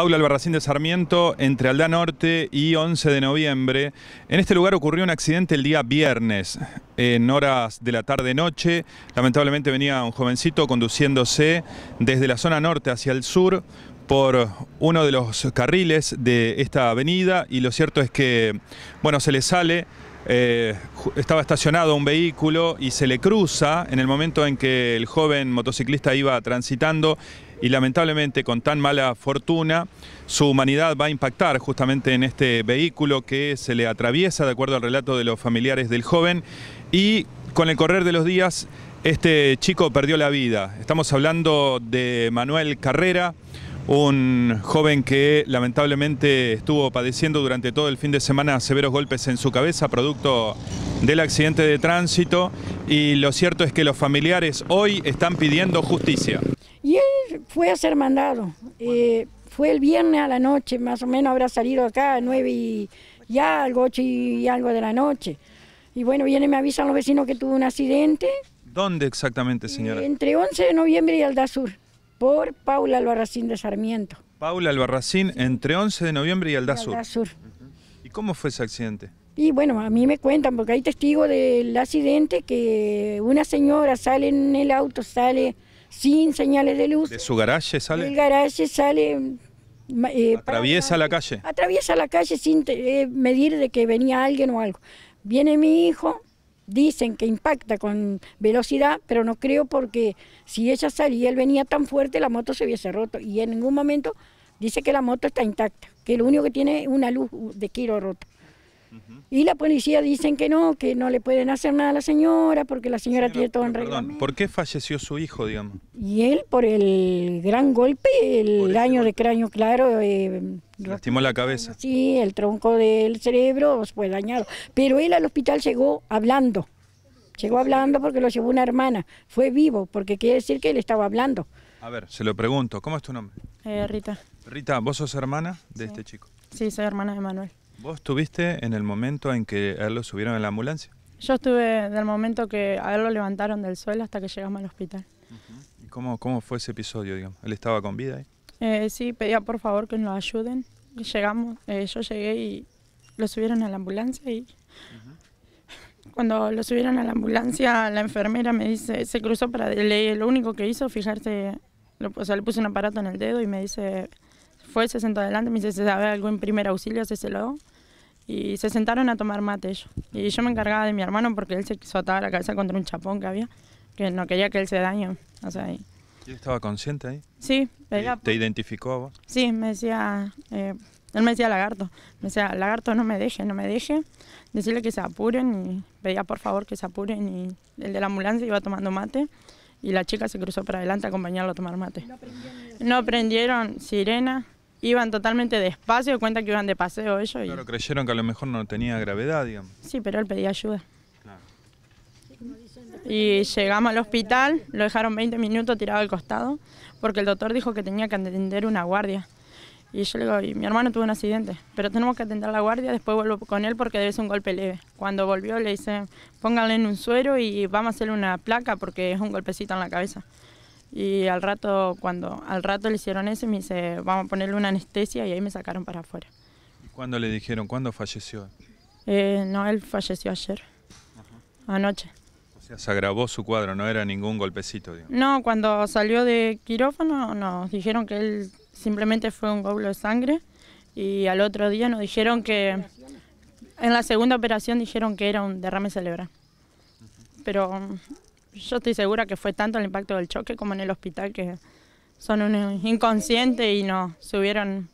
Paula Albarracín de Sarmiento, entre Alda Norte y 11 de noviembre. En este lugar ocurrió un accidente el día viernes, en horas de la tarde-noche. Lamentablemente venía un jovencito conduciéndose desde la zona norte hacia el sur por uno de los carriles de esta avenida y lo cierto es que, bueno, se le sale eh, estaba estacionado un vehículo y se le cruza en el momento en que el joven motociclista iba transitando y lamentablemente con tan mala fortuna su humanidad va a impactar justamente en este vehículo que se le atraviesa de acuerdo al relato de los familiares del joven y con el correr de los días este chico perdió la vida. Estamos hablando de Manuel Carrera, un joven que lamentablemente estuvo padeciendo durante todo el fin de semana severos golpes en su cabeza producto del accidente de tránsito y lo cierto es que los familiares hoy están pidiendo justicia. Y él fue a ser mandado. Eh, fue el viernes a la noche, más o menos habrá salido acá a 9 y, ya algo, 8 y algo de la noche. Y bueno, viene y me avisan los vecinos que tuvo un accidente. ¿Dónde exactamente, señora? Entre 11 de noviembre y sur, por Paula Albarracín de Sarmiento. Paula Albarracín, entre 11 de noviembre y Alda sur. ¿Y cómo fue ese accidente? Y bueno, a mí me cuentan, porque hay testigos del accidente, que una señora sale en el auto, sale sin señales de luz. ¿De su garaje sale? El garaje sale... Mm, eh, ¿Atraviesa la calle? Atraviesa la calle sin eh, medir de que venía alguien o algo. Viene mi hijo, dicen que impacta con velocidad, pero no creo porque si ella salía, él venía tan fuerte, la moto se hubiese roto. Y en ningún momento dice que la moto está intacta, que lo único que tiene es una luz de kilo rota. Y la policía dicen que no, que no le pueden hacer nada a la señora porque la señora, tiene todo en regla ¿Por qué falleció su hijo, digamos? Y él por el gran golpe, el daño de cráneo claro. Eh, lastimó la cabeza. Sí, el tronco del cerebro fue dañado. Pero él al hospital llegó hablando. Llegó hablando porque lo llevó una hermana. Fue vivo, porque quiere decir que él estaba hablando. A ver, se lo pregunto. ¿Cómo es tu nombre? Eh, Rita. Rita, ¿vos sos hermana de este chico? Sí, soy hermana de Manuel. ¿Vos estuviste en el momento en que a él lo subieron en la ambulancia? Yo estuve el momento que a él lo levantaron del suelo hasta que llegamos al hospital. ¿Cómo, fue ese episodio, digamos? ¿Él estaba con vida ahí? Eh, sí, pedía por favor que nos ayuden. Llegamos, eh, yo llegué y lo subieron a la ambulancia y... cuando lo subieron a la ambulancia, la enfermera me dice, se cruzó para, leer lo único que hizo, fijarse, le puse un aparato en el dedo y me dice, fue, se sentó adelante, me dice, sabe algo en primer auxilio, lo Y se sentaron a tomar mate ellos. Y yo me encargaba de mi hermano porque él se quiso la cabeza contra un chapón que había, que no quería que él se dañe. O sea, y... estaba consciente ahí? Sí. ¿Te identificó vos? Sí, me decía... Eh, él me decía lagarto. Me decía, lagarto, no me deje, no me deje. Decirle que se apuren y pedía por favor que se apuren. Y el de la ambulancia iba tomando mate y la chica se cruzó para adelante a acompañarlo a tomar mate. No prendieron, no prendieron sirena iban totalmente despacio, cuenta que iban de paseo ellos. Claro, creyeron que a lo mejor no tenía gravedad, digamos. Sí, pero él pedía ayuda. Y llegamos al hospital, lo dejaron 20 minutos tirado al costado, porque el doctor dijo que tenía que atender una guardia. Y yo le digo, mi hermano tuvo un accidente, pero tenemos que atender a la guardia, después vuelvo con él porque debe ser un golpe leve. Cuando volvió le dice, pónganle en un suero y vamos a hacerle una placa porque es un golpecito en la cabeza. Y al rato, cuando al rato le hicieron ese, me dice, vamos a ponerle una anestesia y ahí me sacaron para afuera. ¿Y ¿Cuándo le dijeron? ¿Cuándo falleció? Eh, no, él falleció ayer, anoche. O sea, se agravó su cuadro, no era ningún golpecito. No, cuando salió de quirófano nos dijeron que él simplemente fue un goblo de sangre y al otro día nos dijeron que... En la segunda operación dijeron que era un derrame cerebral. Pero yo estoy segura que fue tanto el impacto del choque como en el hospital que son un inconsciente y no subieron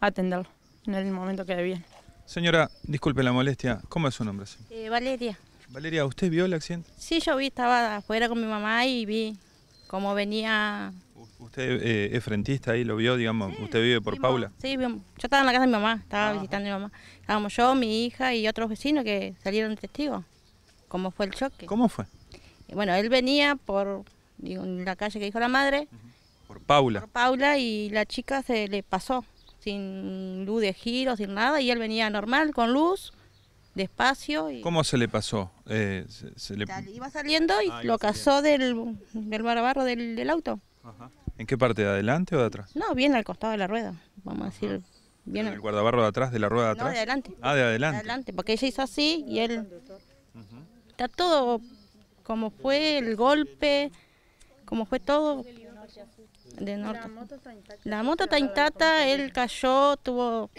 a atenderlo en el momento que debían. Señora, disculpe la molestia, ¿cómo es su nombre? Eh, Valeria. Valeria, ¿usted vio el accidente? Sí, yo vi, estaba afuera con mi mamá y vi cómo venía... ¿Usted eh, es frentista ahí, lo vio, digamos? ¿Usted vive por Paula? Sí, yo estaba en la casa de mi mamá, estaba ah. visitando a mi mamá. Estábamos yo, mi hija y otros vecinos que salieron testigos. ¿Cómo fue el choque? ¿Cómo fue? Bueno, él venía por la calle que dijo la madre. Por Paula. Por Paula y la chica se le pasó sin luz de giro, sin nada, y él venía normal, con luz, despacio. Y... ¿Cómo se le pasó? Eh, se, le... Iba saliendo y ah, lo cazó del, del del, auto. ¿En qué parte? ¿De adelante o de atrás? No, bien al costado de la rueda, vamos a decir. Bien el guardabarro de atrás, de la rueda de atrás? No, de adelante. Ah, de adelante. De adelante, porque ella hizo así y él... Está todo cómo fue el golpe, cómo fue todo. De norte. La moto está él cayó, tuvo...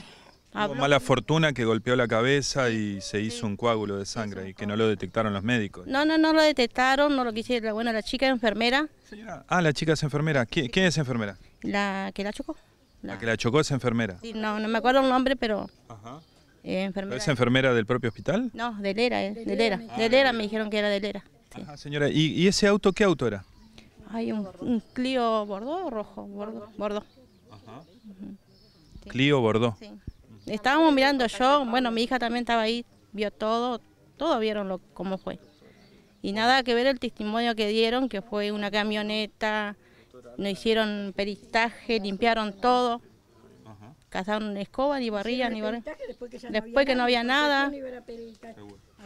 mala fortuna que golpeó la cabeza y se hizo un coágulo de sangre y que no lo detectaron los médicos. No, no, no lo detectaron, no lo quisieron. Bueno, la chica es enfermera. Señora, ah, la chica es enfermera. ¿Quién, es enfermera? La que la chocó. La... que la chocó es enfermera. no, no me acuerdo el nombre, pero... Ajá. Eh, enfermera. ¿Es enfermera del propio hospital? No, de e eh, Lera, de e Lera. de Lera me dijeron que era de Lera señora, ¿Y, ese auto qué auto era? Hay un, Clio Bordeaux rojo, Bordeaux. Ajá. Clio Bordeaux. Estábamos mirando yo, bueno, mi hija también estaba ahí, vio todo, todo vieron lo, cómo fue. Y nada que ver el testimonio que dieron, que fue una camioneta, no hicieron peristaje, limpiaron todo cazaron escoba, ni barrilla, ni Después que, no había, nada.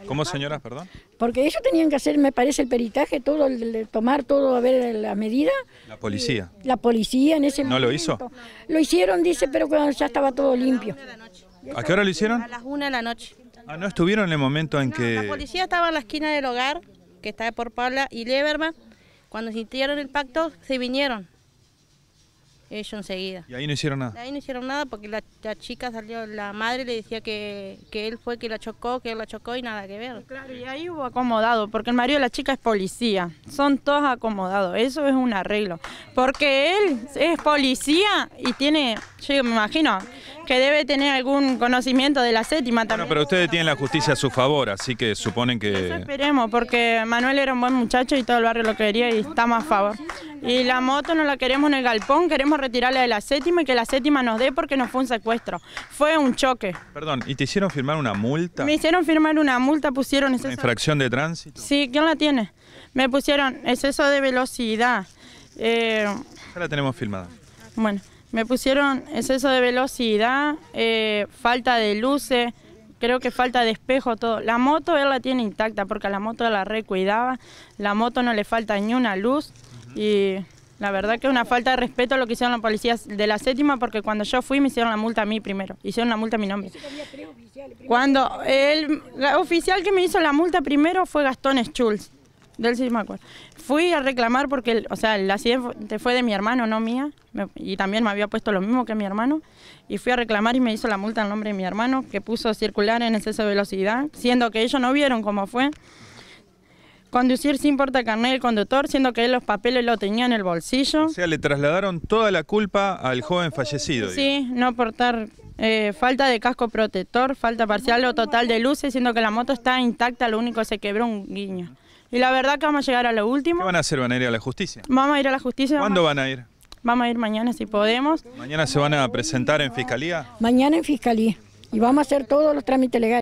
¿Cómo señoras, perdón? Porque ellos tenían que hacer, me parece, el peritaje, todo, el, tomar todo, a ver la medida. La policía. la policía en ese momento. ¿No lo hizo? Lo hicieron, dice, pero cuando ya estaba todo limpio. ¿A qué hora lo hicieron? A las una de la noche. Ah, ¿no estuvieron en el momento en que...? La policía estaba en la esquina del hogar, que está por Paula y Leverman. Cuando sintieron el pacto, se vinieron ellos enseguida. ¿Y ahí no hicieron nada? Ahí no hicieron nada porque la, chica salió, la madre le decía que, que, él fue que la chocó, que él la chocó y nada que ver. Claro, y ahí hubo acomodado, porque el marido de la chica es policía, son todos acomodados, eso es un arreglo. Porque él es policía y tiene, yo me imagino, que debe tener algún conocimiento de la séptima también. Bueno, pero ustedes tienen la justicia a su favor, así que suponen que... Eso esperemos, porque Manuel era un buen muchacho y todo el barrio lo quería y estamos a favor. Y la moto no la queremos en el galpón, queremos retirarla de la séptima y que la séptima nos dé porque nos fue un secuestro, fue un choque. Perdón, ¿y te hicieron firmar una multa? Me hicieron firmar una multa, pusieron... ¿Una infracción de tránsito? Sí, ¿quién la tiene? Me pusieron exceso de velocidad. Eh, ya la tenemos filmada. Bueno. Me pusieron exceso de velocidad, eh, falta de luces, creo que falta de espejo, todo. La moto él la tiene intacta porque a la moto la recuidaba, la moto no le falta ni una luz y la verdad que es una falta de respeto lo que hicieron los policías de la séptima porque cuando yo fui me hicieron la multa a mí primero, hicieron la multa a mi nombre. Cuando el oficial que me hizo la multa primero fue Gastón Schultz, del sí acuerdo. Fui a reclamar porque, o sea, el accidente fue de mi hermano, no mía, y también me había puesto lo mismo que mi hermano, y fui a reclamar y me hizo la multa en nombre de mi hermano, que puso circular en exceso de velocidad, siendo que ellos no vieron cómo fue. Conducir sin carnet el conductor, siendo que él los papeles lo tenía en el bolsillo. O sea, le trasladaron toda la culpa al joven fallecido. Sí, no portar eh, falta de casco protector, falta parcial o total de luces, siendo que la moto está intacta, lo único se quebró un guiño. Y la verdad que vamos a llegar a lo último. ¿Qué van a hacer? ¿Van a ir a la justicia? Vamos a ir a la justicia. ¿Cuándo van a ir? Vamos a ir mañana si podemos. ¿Mañana se van a presentar en fiscalía? Mañana en fiscalía. Y vamos a hacer todos los trámites legales.